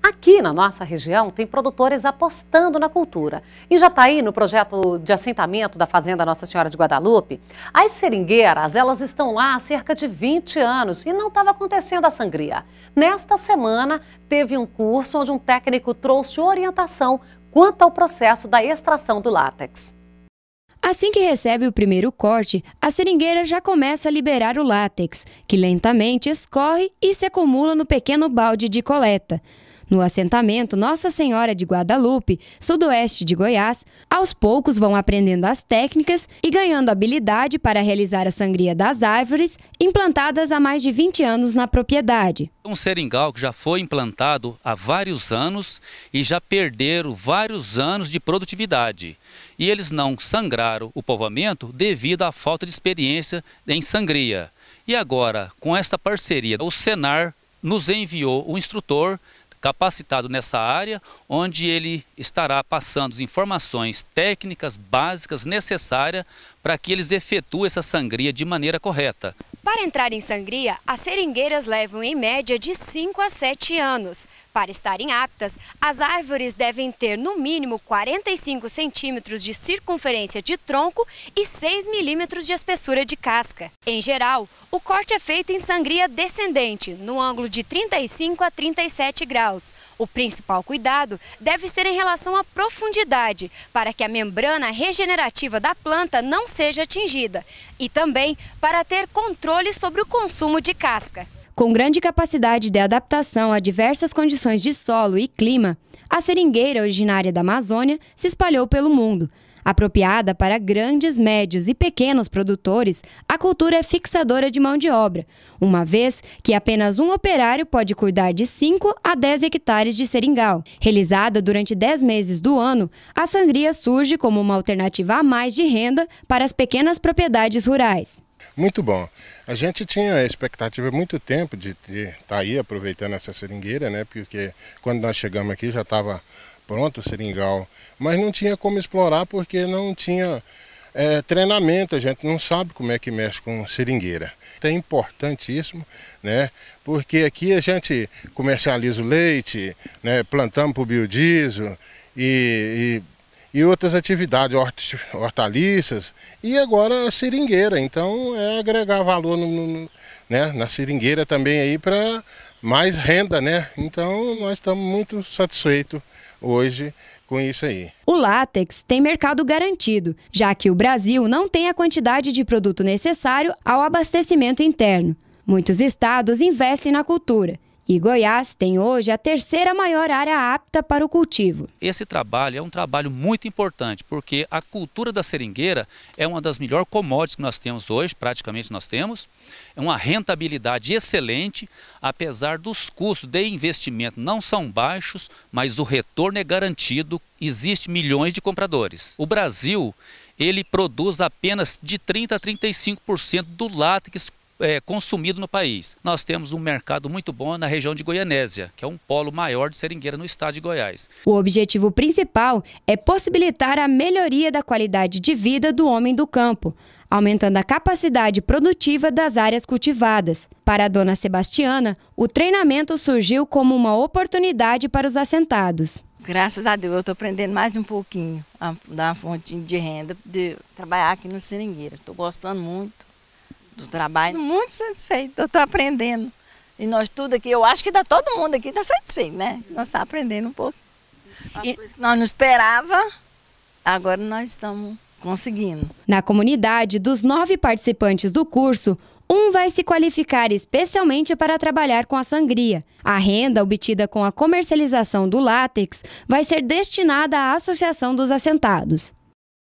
Aqui na nossa região tem produtores apostando na cultura. Em Jataí, tá no projeto de assentamento da Fazenda Nossa Senhora de Guadalupe, as seringueiras, elas estão lá há cerca de 20 anos e não estava acontecendo a sangria. Nesta semana, teve um curso onde um técnico trouxe orientação quanto ao processo da extração do látex. Assim que recebe o primeiro corte, a seringueira já começa a liberar o látex, que lentamente escorre e se acumula no pequeno balde de coleta. No assentamento Nossa Senhora de Guadalupe, sudoeste de Goiás, aos poucos vão aprendendo as técnicas e ganhando habilidade para realizar a sangria das árvores implantadas há mais de 20 anos na propriedade. Um seringal que já foi implantado há vários anos e já perderam vários anos de produtividade. E eles não sangraram o povoamento devido à falta de experiência em sangria. E agora, com esta parceria, o Senar nos enviou o instrutor capacitado nessa área, onde ele estará passando as informações técnicas básicas necessárias para que eles efetuem essa sangria de maneira correta. Para entrar em sangria, as seringueiras levam em média de 5 a 7 anos. Para estarem aptas, as árvores devem ter no mínimo 45 centímetros de circunferência de tronco e 6 milímetros de espessura de casca. Em geral, o corte é feito em sangria descendente, no ângulo de 35 a 37 graus graus. O principal cuidado deve ser em relação à profundidade, para que a membrana regenerativa da planta não seja atingida, e também para ter controle sobre o consumo de casca. Com grande capacidade de adaptação a diversas condições de solo e clima, a seringueira originária da Amazônia se espalhou pelo mundo. Apropriada para grandes, médios e pequenos produtores, a cultura é fixadora de mão de obra, uma vez que apenas um operário pode cuidar de 5 a 10 hectares de seringal. Realizada durante 10 meses do ano, a sangria surge como uma alternativa a mais de renda para as pequenas propriedades rurais. Muito bom. A gente tinha a expectativa há muito tempo de estar tá aí aproveitando essa seringueira, né? Porque quando nós chegamos aqui já estava pronto o seringal, mas não tinha como explorar porque não tinha é, treinamento, a gente não sabe como é que mexe com seringueira. Então, é importantíssimo, né? Porque aqui a gente comercializa o leite, né? plantamos para o biodiesel e, e, e, outras atividades, hortaliças, e agora a seringueira. Então é agregar valor no, no né, na seringueira também aí para mais renda, né? Então nós estamos muito satisfeitos hoje com isso aí. O látex tem mercado garantido, já que o Brasil não tem a quantidade de produto necessário ao abastecimento interno. Muitos estados investem na cultura e Goiás tem hoje a terceira maior área apta para o cultivo. Esse trabalho é um trabalho muito importante, porque a cultura da seringueira é uma das melhores commodities que nós temos hoje, praticamente nós temos. É uma rentabilidade excelente, apesar dos custos de investimento não são baixos, mas o retorno é garantido, existem milhões de compradores. O Brasil, ele produz apenas de 30 a 35% do látex é, consumido no país. Nós temos um mercado muito bom na região de Goianésia, que é um polo maior de seringueira no estado de Goiás. O objetivo principal é possibilitar a melhoria da qualidade de vida do homem do campo, aumentando a capacidade produtiva das áreas cultivadas. Para a dona Sebastiana, o treinamento surgiu como uma oportunidade para os assentados. Graças a Deus, eu estou aprendendo mais um pouquinho da uma fonte de renda, de trabalhar aqui no Seringueira. Estou gostando muito do trabalho. Muito satisfeito, eu estou aprendendo. E nós tudo aqui, eu acho que dá todo mundo aqui está satisfeito, né? Nós está aprendendo um pouco. E nós não esperava, agora nós estamos conseguindo. Na comunidade, dos nove participantes do curso, um vai se qualificar especialmente para trabalhar com a sangria. A renda obtida com a comercialização do látex vai ser destinada à Associação dos Assentados.